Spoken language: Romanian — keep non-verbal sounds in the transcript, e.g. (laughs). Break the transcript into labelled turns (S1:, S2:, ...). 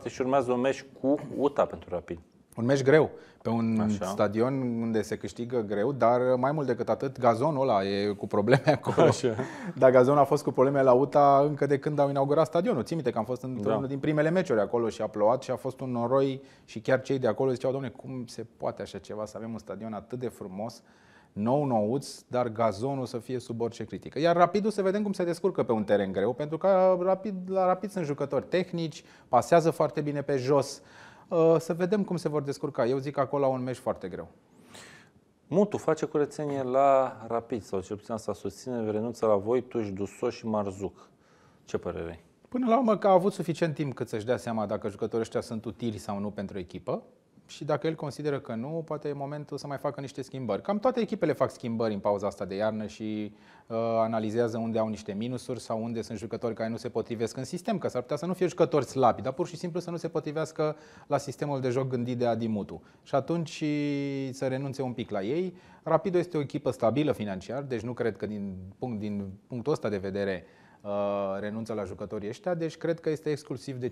S1: departe și urmează un meci cu UTA pentru Rapid. Un meci greu, pe un Așa. stadion unde se câștigă greu, dar mai mult decât atât, gazonul ăla e cu probleme (laughs) acolo. Așa. Dar gazonul a fost cu probleme la UTA încă de când au inaugurat stadionul. Ții minte că am fost într-unul da. din primele meciuri acolo și a plouat și a fost un noroi și chiar cei de acolo ziceau, domne, cum se poate așa ceva să avem un stadion atât de frumos nou-nouț, dar gazonul să fie sub orice critică. Iar Rapidul să vedem cum se descurcă pe un teren greu, pentru că uh, rapid, la Rapid sunt jucători tehnici, pasează foarte bine pe jos. Uh, să vedem cum se vor descurca. Eu zic că acolo au un meci foarte greu.
S2: Mutu face curățenie la Rapid, sau cel puțin asta susține, renunță la Voituș, Dusos și Marzuc. Ce părere ai?
S1: Până la urmă că a avut suficient timp cât să-și dea seama dacă jucătorii ăștia sunt utili sau nu pentru echipă și dacă el consideră că nu, poate e momentul să mai facă niște schimbări. Cam toate echipele fac schimbări în pauza asta de iarnă și uh, analizează unde au niște minusuri sau unde sunt jucători care nu se potrivesc în sistem, că s-ar putea să nu fie jucători slabi, dar pur și simplu să nu se potrivească la sistemul de joc gândit de Adimutu. Și atunci uh, să renunțe un pic la ei. Rapido este o echipă stabilă financiar, deci nu cred că din, punct, din punctul ăsta de vedere uh, renunță la jucătorii ăștia, deci cred că este exclusiv